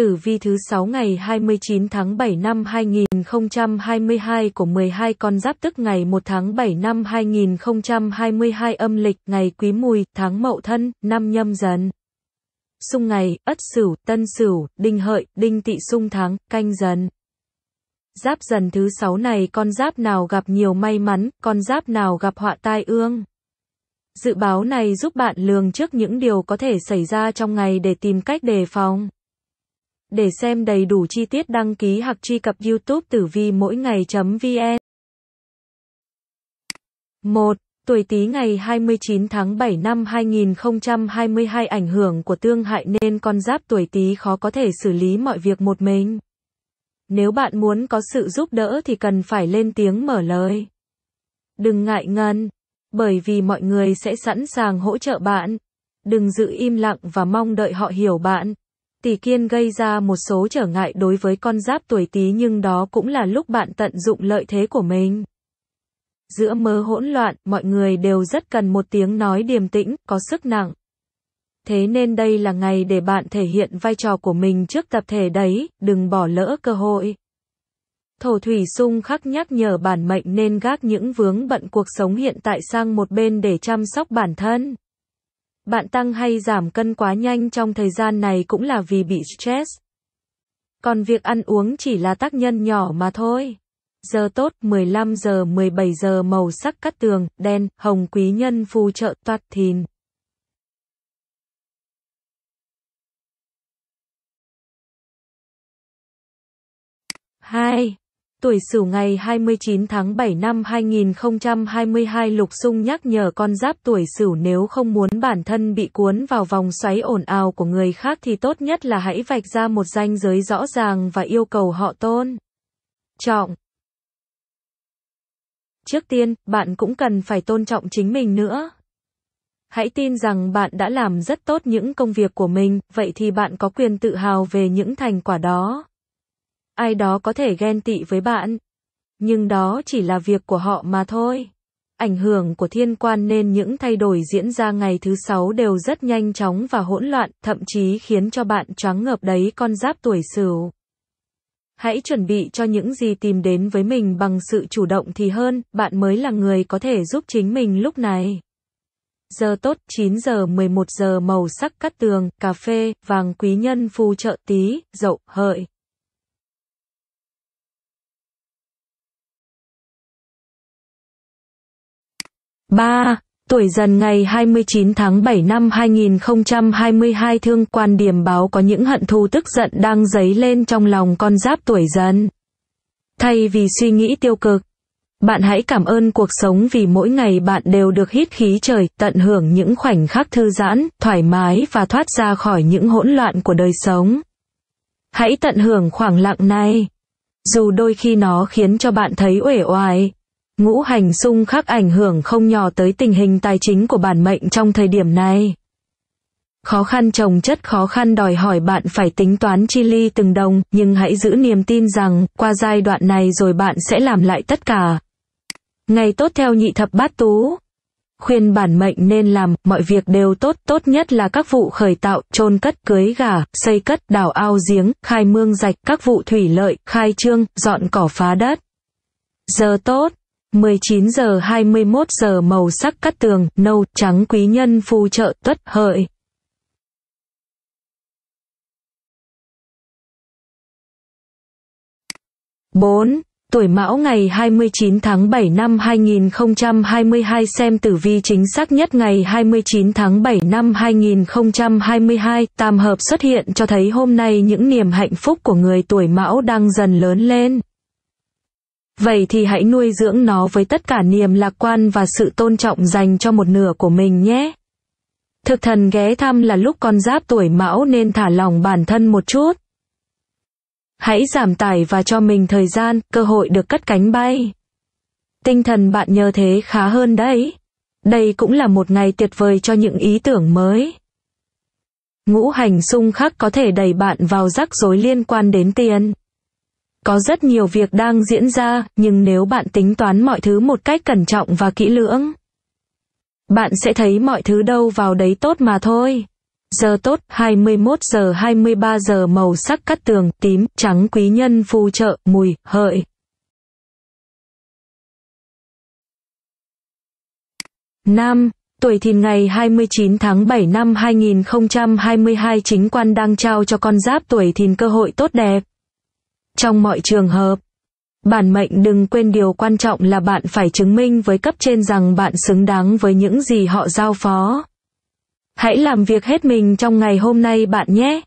tử vi thứ 6 ngày 29 tháng 7 năm 2022 của 12 con giáp tức ngày 1 tháng 7 năm 2022 âm lịch ngày Quý Mùi, tháng Mậu Thân, năm Nhâm Dần. Xung ngày, Ất Sửu, Tân Sửu, Đinh Hợi, Đinh Tỵ Xung tháng, Canh Dần. Giáp dần thứ 6 này con giáp nào gặp nhiều may mắn, con giáp nào gặp họa tai ương. Dự báo này giúp bạn lường trước những điều có thể xảy ra trong ngày để tìm cách đề phòng. Để xem đầy đủ chi tiết đăng ký hoặc truy cập YouTube tử vi mỗi ngày.vn. 1. Tuổi Tý ngày 29 tháng 7 năm 2022 ảnh hưởng của tương hại nên con giáp tuổi Tý khó có thể xử lý mọi việc một mình. Nếu bạn muốn có sự giúp đỡ thì cần phải lên tiếng mở lời. Đừng ngại ngần, bởi vì mọi người sẽ sẵn sàng hỗ trợ bạn. Đừng giữ im lặng và mong đợi họ hiểu bạn. Tỷ kiên gây ra một số trở ngại đối với con giáp tuổi Tý nhưng đó cũng là lúc bạn tận dụng lợi thế của mình. Giữa mớ hỗn loạn, mọi người đều rất cần một tiếng nói điềm tĩnh, có sức nặng. Thế nên đây là ngày để bạn thể hiện vai trò của mình trước tập thể đấy, đừng bỏ lỡ cơ hội. Thổ thủy sung khắc nhắc nhở bản mệnh nên gác những vướng bận cuộc sống hiện tại sang một bên để chăm sóc bản thân. Bạn tăng hay giảm cân quá nhanh trong thời gian này cũng là vì bị stress. Còn việc ăn uống chỉ là tác nhân nhỏ mà thôi. Giờ tốt 15 giờ 17 giờ màu sắc cắt tường, đen, hồng quý nhân phù trợ toát thìn. hai tuổi Sửu ngày 29 tháng 7 năm 2022 Lục Sung nhắc nhở con giáp tuổi Sửu nếu không muốn bản thân bị cuốn vào vòng xoáy ồn ào của người khác thì tốt nhất là hãy vạch ra một ranh giới rõ ràng và yêu cầu họ tôn trọng. Trước tiên, bạn cũng cần phải tôn trọng chính mình nữa. Hãy tin rằng bạn đã làm rất tốt những công việc của mình, vậy thì bạn có quyền tự hào về những thành quả đó ai đó có thể ghen tị với bạn. Nhưng đó chỉ là việc của họ mà thôi. Ảnh hưởng của thiên quan nên những thay đổi diễn ra ngày thứ sáu đều rất nhanh chóng và hỗn loạn, thậm chí khiến cho bạn choáng ngợp đấy con giáp tuổi sửu. Hãy chuẩn bị cho những gì tìm đến với mình bằng sự chủ động thì hơn, bạn mới là người có thể giúp chính mình lúc này. Giờ tốt 9 giờ 11 giờ màu sắc cắt tường, cà phê, vàng quý nhân phù trợ tí, dậu, hợi. 3. Tuổi dần ngày 29 tháng 7 năm 2022 thương quan điểm báo có những hận thù tức giận đang dấy lên trong lòng con giáp tuổi dần. Thay vì suy nghĩ tiêu cực, bạn hãy cảm ơn cuộc sống vì mỗi ngày bạn đều được hít khí trời, tận hưởng những khoảnh khắc thư giãn, thoải mái và thoát ra khỏi những hỗn loạn của đời sống. Hãy tận hưởng khoảng lặng này. Dù đôi khi nó khiến cho bạn thấy uể oải, Ngũ hành xung khắc ảnh hưởng không nhỏ tới tình hình tài chính của bản mệnh trong thời điểm này. Khó khăn trồng chất khó khăn đòi hỏi bạn phải tính toán chi ly từng đồng, nhưng hãy giữ niềm tin rằng, qua giai đoạn này rồi bạn sẽ làm lại tất cả. Ngày tốt theo nhị thập bát tú. Khuyên bản mệnh nên làm, mọi việc đều tốt, tốt nhất là các vụ khởi tạo, chôn cất, cưới gà, xây cất, đào ao giếng, khai mương rạch, các vụ thủy lợi, khai trương, dọn cỏ phá đất. Giờ tốt. 19 giờ 21 giờ màu sắc cắt tường, nâu, trắng quý nhân phù trợ, tuất, hợi. bốn Tuổi Mão ngày 29 tháng 7 năm 2022 xem tử vi chính xác nhất ngày 29 tháng 7 năm 2022, tam hợp xuất hiện cho thấy hôm nay những niềm hạnh phúc của người tuổi Mão đang dần lớn lên. Vậy thì hãy nuôi dưỡng nó với tất cả niềm lạc quan và sự tôn trọng dành cho một nửa của mình nhé. Thực thần ghé thăm là lúc con giáp tuổi mão nên thả lòng bản thân một chút. Hãy giảm tải và cho mình thời gian, cơ hội được cất cánh bay. Tinh thần bạn nhờ thế khá hơn đấy. Đây cũng là một ngày tuyệt vời cho những ý tưởng mới. Ngũ hành xung khắc có thể đẩy bạn vào rắc rối liên quan đến tiền. Có rất nhiều việc đang diễn ra, nhưng nếu bạn tính toán mọi thứ một cách cẩn trọng và kỹ lưỡng, bạn sẽ thấy mọi thứ đâu vào đấy tốt mà thôi. Giờ tốt, 21 giờ 23 giờ màu sắc cắt tường, tím, trắng quý nhân phù trợ, mùi, hợi. Nam, tuổi thìn ngày 29 tháng 7 năm 2022 chính quan đang trao cho con giáp tuổi thìn cơ hội tốt đẹp trong mọi trường hợp. Bản mệnh đừng quên điều quan trọng là bạn phải chứng minh với cấp trên rằng bạn xứng đáng với những gì họ giao phó. Hãy làm việc hết mình trong ngày hôm nay bạn nhé.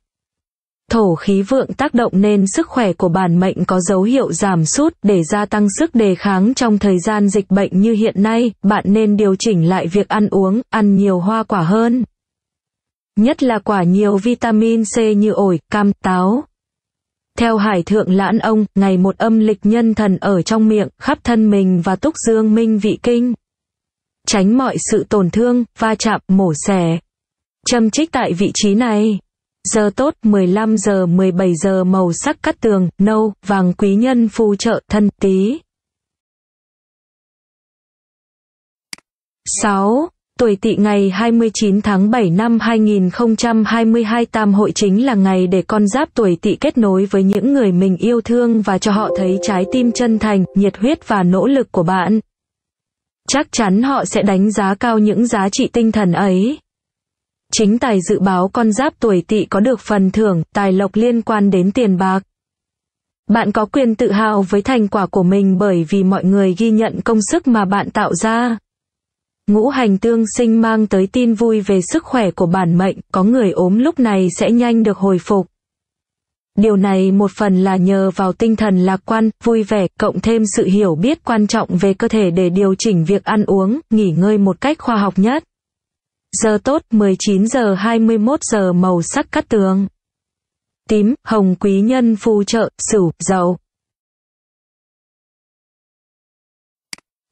Thổ khí vượng tác động nên sức khỏe của bản mệnh có dấu hiệu giảm sút để gia tăng sức đề kháng trong thời gian dịch bệnh như hiện nay, bạn nên điều chỉnh lại việc ăn uống, ăn nhiều hoa quả hơn. Nhất là quả nhiều vitamin C như ổi, cam, táo. Theo Hải Thượng Lãn Ông, ngày một âm lịch nhân thần ở trong miệng, khắp thân mình và túc dương minh vị kinh. Tránh mọi sự tổn thương, va chạm, mổ xẻ. Châm trích tại vị trí này. Giờ tốt 15 giờ 17 giờ màu sắc cắt tường, nâu, vàng quý nhân phù trợ thân tí. 6 tuổi tỵ ngày 29 tháng 7 năm 2022 tam hội chính là ngày để con giáp tuổi tỵ kết nối với những người mình yêu thương và cho họ thấy trái tim chân thành, nhiệt huyết và nỗ lực của bạn. Chắc chắn họ sẽ đánh giá cao những giá trị tinh thần ấy. Chính tài dự báo con giáp tuổi tỵ có được phần thưởng, tài lộc liên quan đến tiền bạc. Bạn có quyền tự hào với thành quả của mình bởi vì mọi người ghi nhận công sức mà bạn tạo ra. Ngũ hành tương sinh mang tới tin vui về sức khỏe của bản mệnh, có người ốm lúc này sẽ nhanh được hồi phục. Điều này một phần là nhờ vào tinh thần lạc quan, vui vẻ, cộng thêm sự hiểu biết quan trọng về cơ thể để điều chỉnh việc ăn uống, nghỉ ngơi một cách khoa học nhất. Giờ tốt 19 giờ 21 giờ màu sắc cắt tường. Tím, hồng quý nhân phù trợ, sửu, dầu.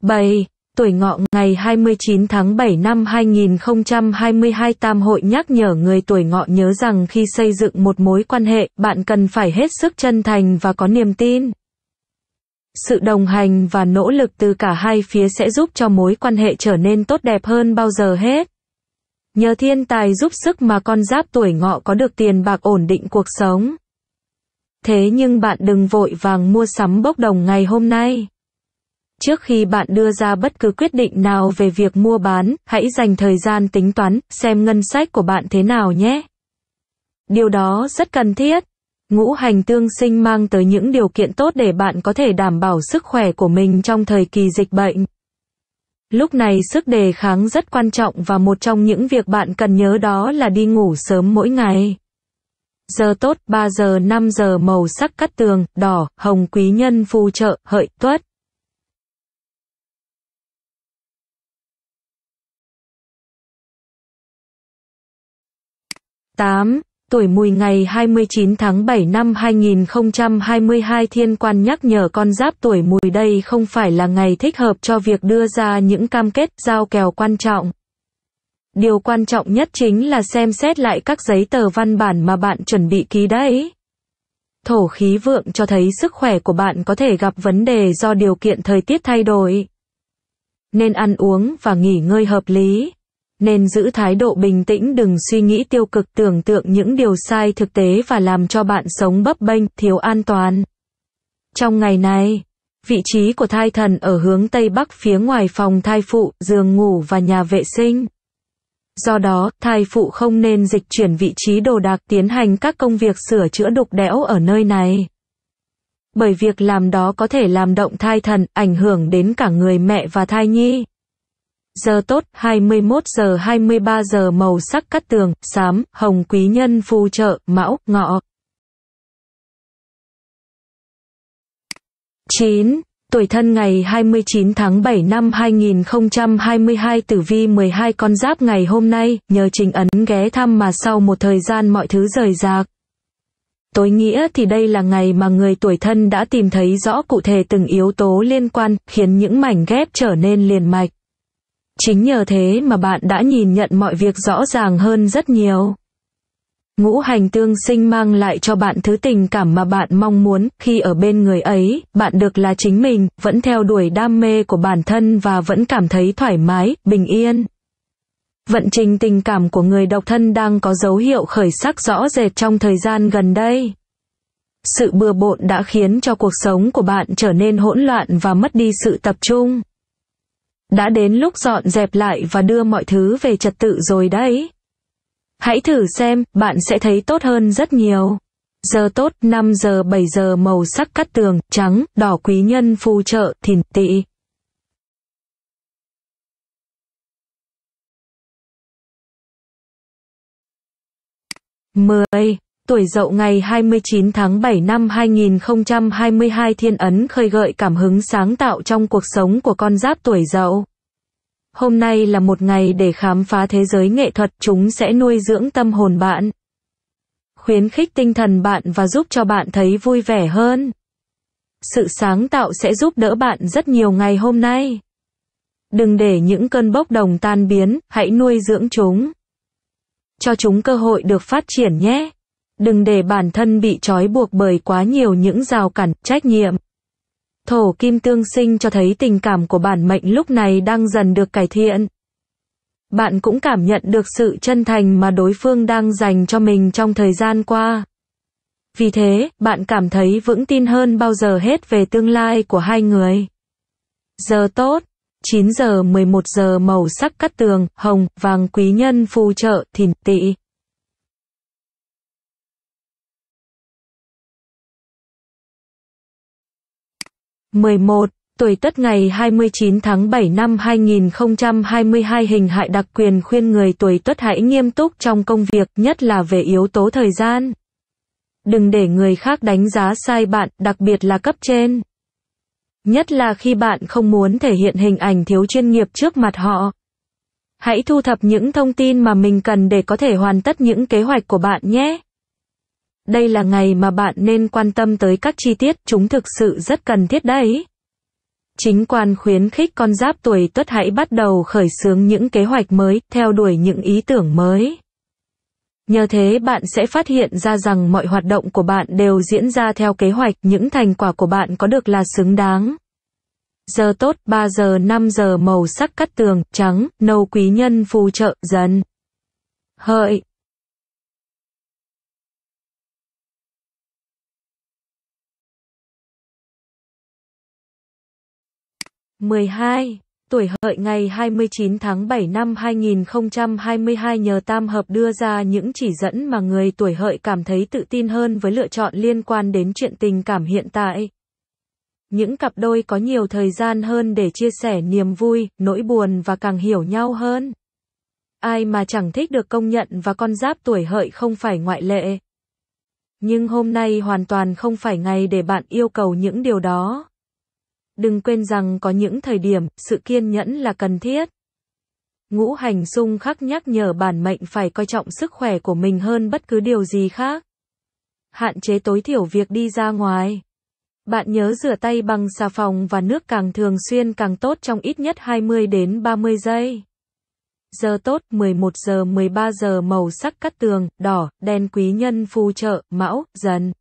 7 tuổi ngọ ngày 29 tháng 7 năm 2022 Tam hội nhắc nhở người tuổi ngọ nhớ rằng khi xây dựng một mối quan hệ, bạn cần phải hết sức chân thành và có niềm tin. Sự đồng hành và nỗ lực từ cả hai phía sẽ giúp cho mối quan hệ trở nên tốt đẹp hơn bao giờ hết. Nhờ thiên tài giúp sức mà con giáp tuổi ngọ có được tiền bạc ổn định cuộc sống. Thế nhưng bạn đừng vội vàng mua sắm bốc đồng ngày hôm nay. Trước khi bạn đưa ra bất cứ quyết định nào về việc mua bán, hãy dành thời gian tính toán, xem ngân sách của bạn thế nào nhé. Điều đó rất cần thiết. Ngũ hành tương sinh mang tới những điều kiện tốt để bạn có thể đảm bảo sức khỏe của mình trong thời kỳ dịch bệnh. Lúc này sức đề kháng rất quan trọng và một trong những việc bạn cần nhớ đó là đi ngủ sớm mỗi ngày. Giờ tốt 3 giờ 5 giờ màu sắc cắt tường, đỏ, hồng quý nhân phù trợ, hợi, tuất. 8, tuổi mùi ngày 29 tháng 7 năm 2022 thiên quan nhắc nhở con giáp tuổi mùi đây không phải là ngày thích hợp cho việc đưa ra những cam kết giao kèo quan trọng. Điều quan trọng nhất chính là xem xét lại các giấy tờ văn bản mà bạn chuẩn bị ký đấy. Thổ khí vượng cho thấy sức khỏe của bạn có thể gặp vấn đề do điều kiện thời tiết thay đổi. Nên ăn uống và nghỉ ngơi hợp lý nên giữ thái độ bình tĩnh đừng suy nghĩ tiêu cực tưởng tượng những điều sai thực tế và làm cho bạn sống bấp bênh, thiếu an toàn. Trong ngày này, vị trí của thai thần ở hướng Tây Bắc phía ngoài phòng thai phụ, giường ngủ và nhà vệ sinh. Do đó, thai phụ không nên dịch chuyển vị trí đồ đạc tiến hành các công việc sửa chữa đục đẽo ở nơi này. Bởi việc làm đó có thể làm động thai thần, ảnh hưởng đến cả người mẹ và thai nhi giờ tốt 21 giờ 23 giờ màu sắc cắt tường, xám, hồng quý nhân phù trợ, mão, ngọ. 9. Tuổi thân ngày 29 tháng 7 năm 2022 tử vi 12 con giáp ngày hôm nay, nhờ trình ấn ghé thăm mà sau một thời gian mọi thứ rời rạc. Tối nghĩa thì đây là ngày mà người tuổi thân đã tìm thấy rõ cụ thể từng yếu tố liên quan, khiến những mảnh ghép trở nên liền mạch. Chính nhờ thế mà bạn đã nhìn nhận mọi việc rõ ràng hơn rất nhiều. Ngũ hành tương sinh mang lại cho bạn thứ tình cảm mà bạn mong muốn, khi ở bên người ấy, bạn được là chính mình, vẫn theo đuổi đam mê của bản thân và vẫn cảm thấy thoải mái, bình yên. Vận trình tình cảm của người độc thân đang có dấu hiệu khởi sắc rõ rệt trong thời gian gần đây. Sự bừa bộn đã khiến cho cuộc sống của bạn trở nên hỗn loạn và mất đi sự tập trung. Đã đến lúc dọn dẹp lại và đưa mọi thứ về trật tự rồi đấy. Hãy thử xem, bạn sẽ thấy tốt hơn rất nhiều. Giờ tốt 5 giờ 7 giờ màu sắc cắt tường, trắng, đỏ quý nhân phù trợ, thìn tị. mười Tuổi dậu ngày 29 tháng 7 năm 2022 thiên ấn khơi gợi cảm hứng sáng tạo trong cuộc sống của con giáp tuổi dậu. Hôm nay là một ngày để khám phá thế giới nghệ thuật, chúng sẽ nuôi dưỡng tâm hồn bạn, khuyến khích tinh thần bạn và giúp cho bạn thấy vui vẻ hơn. Sự sáng tạo sẽ giúp đỡ bạn rất nhiều ngày hôm nay. Đừng để những cơn bốc đồng tan biến, hãy nuôi dưỡng chúng. Cho chúng cơ hội được phát triển nhé đừng để bản thân bị trói buộc bởi quá nhiều những rào cản, trách nhiệm. Thổ kim tương sinh cho thấy tình cảm của bản mệnh lúc này đang dần được cải thiện. Bạn cũng cảm nhận được sự chân thành mà đối phương đang dành cho mình trong thời gian qua. Vì thế, bạn cảm thấy vững tin hơn bao giờ hết về tương lai của hai người. Giờ tốt, 9 giờ 11 giờ màu sắc cắt tường, hồng, vàng quý nhân phù trợ, thìn tỵ. 11. Tuổi Tất ngày 29 tháng 7 năm 2022 hình hại đặc quyền khuyên người tuổi Tất hãy nghiêm túc trong công việc, nhất là về yếu tố thời gian. Đừng để người khác đánh giá sai bạn, đặc biệt là cấp trên. Nhất là khi bạn không muốn thể hiện hình ảnh thiếu chuyên nghiệp trước mặt họ. Hãy thu thập những thông tin mà mình cần để có thể hoàn tất những kế hoạch của bạn nhé. Đây là ngày mà bạn nên quan tâm tới các chi tiết, chúng thực sự rất cần thiết đấy. Chính quan khuyến khích con giáp tuổi tuất hãy bắt đầu khởi xướng những kế hoạch mới, theo đuổi những ý tưởng mới. Nhờ thế bạn sẽ phát hiện ra rằng mọi hoạt động của bạn đều diễn ra theo kế hoạch, những thành quả của bạn có được là xứng đáng. Giờ tốt 3 giờ 5 giờ màu sắc cắt tường, trắng, nâu quý nhân phù trợ, dần. Hợi 12. Tuổi hợi ngày 29 tháng 7 năm 2022 nhờ tam hợp đưa ra những chỉ dẫn mà người tuổi hợi cảm thấy tự tin hơn với lựa chọn liên quan đến chuyện tình cảm hiện tại. Những cặp đôi có nhiều thời gian hơn để chia sẻ niềm vui, nỗi buồn và càng hiểu nhau hơn. Ai mà chẳng thích được công nhận và con giáp tuổi hợi không phải ngoại lệ. Nhưng hôm nay hoàn toàn không phải ngày để bạn yêu cầu những điều đó đừng quên rằng có những thời điểm, sự kiên nhẫn là cần thiết. Ngũ hành xung khắc nhắc nhở bản mệnh phải coi trọng sức khỏe của mình hơn bất cứ điều gì khác. Hạn chế tối thiểu việc đi ra ngoài. Bạn nhớ rửa tay bằng xà phòng và nước càng thường xuyên càng tốt trong ít nhất 20 đến 30 giây. Giờ tốt 11 giờ 13 giờ màu sắc cắt tường, đỏ, đen quý nhân phù trợ, mão, dần.